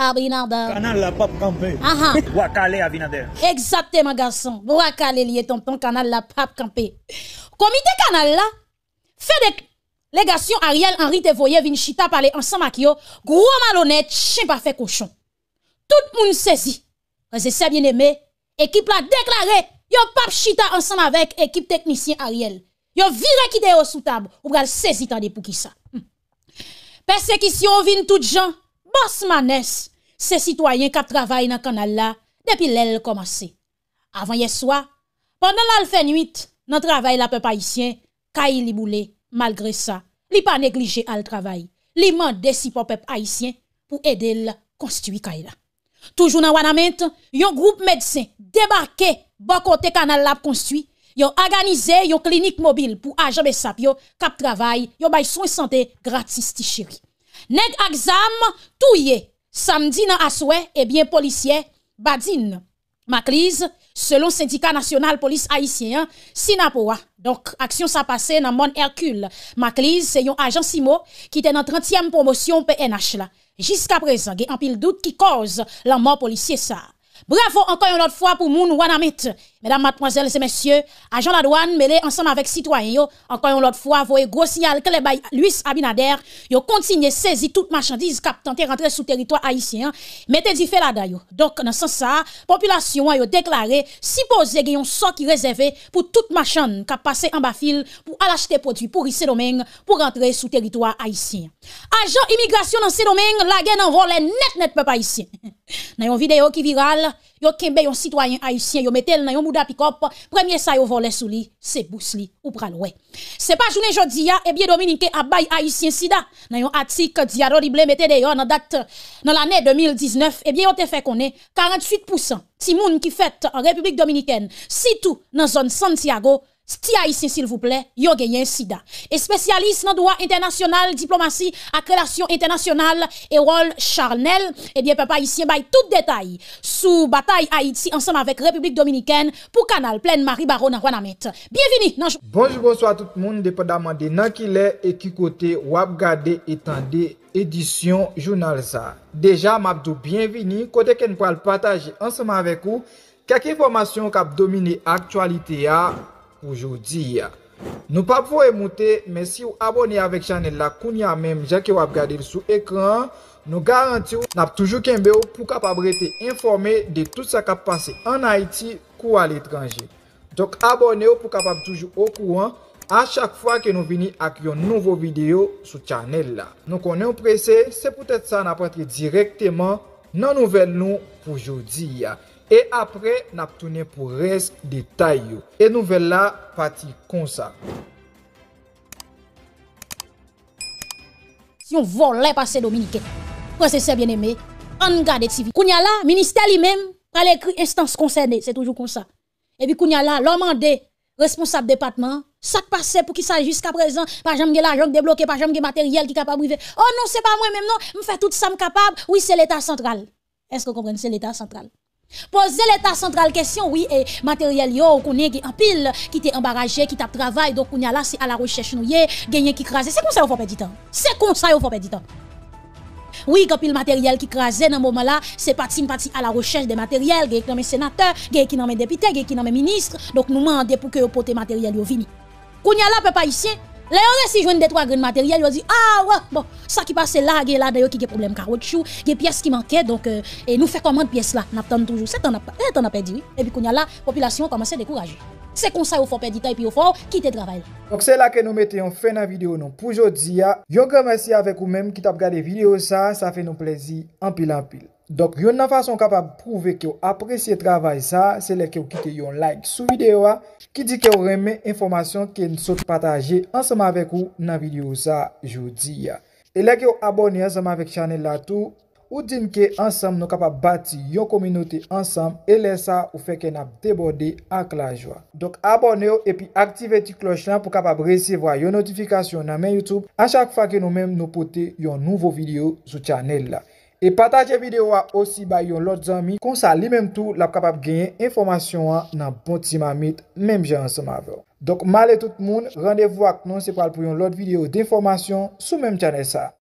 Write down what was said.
Abinader... Canal la pape campé. Ah ah. Wakale Exactement, garçon. Wakale lié ton... canal la pape campé. Comité canal là, fait des Légation Ariel Henri te voyait vin chita parler ensemble avec yo, gros malhonnête, chien parfait cochon. Tout le monde saisi. C'est bien aimé. Équipe la déclaré, yo pape chita ensemble avec équipe technicien Ariel. Yo viré qui te sous table, ou pral saisi tande pour qui ça. Hmm. Persécution vin tout gens citoyens qui travaillent dans le canal là, la, Avant hier Avant pendant soir, pendant soir pendant nuit, nan travail la peuple haïtien, kay li malgré ça, ça. li pa à al travail. li mande si peuple haïtien pour aider Toujours konstitui kay la. Toujours nan wanament, yon group débarqué debake côté Canal la construit, yon organisé yon mobile pour pou ajan besap yo kap travay, yon bay soin santé gratis ti chéri. Nèg exam y touye. Samedi nan aswe, eh bien policier badine. Maclise, selon syndicat national police haïtien, Sinapoa. Donc, action sa passé dans Mon Hercule. Maclise, c'est un agent Simo qui était dans 30e promotion PNH là. Jusqu'à présent, il y a un pile doute qui cause la mort policier ça. Bravo encore une autre fois pour moun Wanamit. Mesdames, mademoiselles et messieurs, agents de la douane mêlés ensemble avec citoyens, encore une autre fois, voyez gros signal que les bails Luis Abinader, yo à saisir toute marchandise tentent tenté rentrer sous territoire haïtien, hein. mettez dit fait là d'ailleurs. Donc, dans ce sens la population a déclaré, supposé qu'il y a un sort qui réservé pour toute marchandise qui passé en bas fil pour aller acheter produits pour ici domaine, pour rentrer sous territoire haïtien. Agents immigration dans ces domaines, la guerre en volet net net peuple haïtien. Dans une vidéo qui virale, yo kembe un citoyen haïtien, yo mettez dans ou pikop, premier sa yo vole sous li, se Bousli ou pral wè. Se pa jounen jodi ya, eh bien Dominique abay Haïtien Sida, nan yon atik diaro ble mette de yon, nan date nan l'année 2019, eh bien yon te fait koné 48% Timoun moun ki en République Dominicaine, si tout nan zone Santiago, Sti a isi s'il vous plè, yon gen yon sida. E spesyalis nan doua internasyonal, diplomasi ak relasyon internasyonal, e rol charnel, e eh diye pe pa isi e bay tout detay sou batay Haiti ansenman vek Republik Dominikèn pou kanal plen Mari Barona Wanamet. Bienveni nan jw... Bonjour, bonsoit tout moun, depa damande nan ki lè e ki kote wap gade etande edisyon jounal sa. Deja, mabdou, bienveni, kote ken pwal pataje ansenman vek ou kak informasyon kap domine aktualite ya... Poujou di ya. Nou pa pou emote, men si ou abone avèk chanel la koun ya mem, jè ki wap gade sou ekran, nou garanti ou nap toujou kenbe ou pou kap ap rete informe de tout sa kap pase an Haiti kou al etranje. Dok abone ou pou kap ap toujou okou an, a chak fwa ke nou vini ak yon nouvo video sou chanel la. Nou konen ou prese, se pou tèt sa nap ap rete direkteman nan nouvel nou poujou di ya. Et après, nous avons tourné pour le reste des détail. Et nouvelle là, partie comme ça. Si on volait passer Dominique, Dominicains, c'est bien aimé. On garde civile, Kounia là, ministère lui-même, par l'écrit instance concernée, c'est toujours comme ça. Et puis Kounia là, l'homme en responsable département, ça qui passait pour qui ça jusqu'à présent, pas jamais l'argent débloqué, pas jamais matériel qui est capable de Oh non, c'est pas moi même, non, je fais tout ça capable. Oui, c'est l'État central. Est-ce que vous comprenez, c'est l'État central? Poser l'État central question, oui, et matériel, yo, qu'on est en pile, qui t'est embarrassé, qui tape travail, donc on y a là, c'est à la recherche, nous y est, gagné qui crase. C'est comme ça qu'on faut perdre du temps. C'est comme ça qu'on faut perdre du temps. Oui, quand pile matériel qui crase dans ce moment-là, c'est parti, parti à la recherche des matériels, qui nommé sénateur, qui nommé député, qui des ministre. Donc nous demandons pour que le poté matériel vienne. Qu'on y a là, pas ici. Là, on a si joué des trois grains de matériel, on dit, ah ouais, bon, ça qui passe là, il y a là, d'ailleurs, qui a des problèmes carottes, il y a des pièces qui manquaient, donc, euh, et nous faisons comment de pièces là, nous attendons toujours, c'est un de oui. Et puis, quand y a là, la population commence à décourager. C'est comme ça il faut perdre du temps et faut quitter le travail. Donc, c'est là que nous mettons fin à la vidéo pour aujourd'hui. Je vous remercie avec vous-même qui avez regardé la vidéo, ça, ça fait nous plaisir, en pile, en pile. Donk yon nan fason kapab pouve ke yo apresye travay sa, se le ke yo kite yon like sou videyo a, ki di ke yo reme informasyon ke yon sot pataje ansama vek ou nan videyo sa jodi ya. E le ke yo abone ansama vek chanel la tou, ou din ke ansam nou kapab bati yon kominote ansam e le sa ou feke nap debode ak la jwa. Donk abone yo e pi aktive ti kloch lan pou kapab resevwa yon notifikasyon nan men YouTube a chak fa ke nou men nou pote yon nouvo videyo sou chanel la. E pataje videwa osi ba yon lot zanmi konsa li menm tou la kapap genye informasyon an nan bonti ma mit menm gen an seman ve. Dok male tout moun, randevo ak non sepal pou yon lot videyo de informasyon sou menm chanese sa.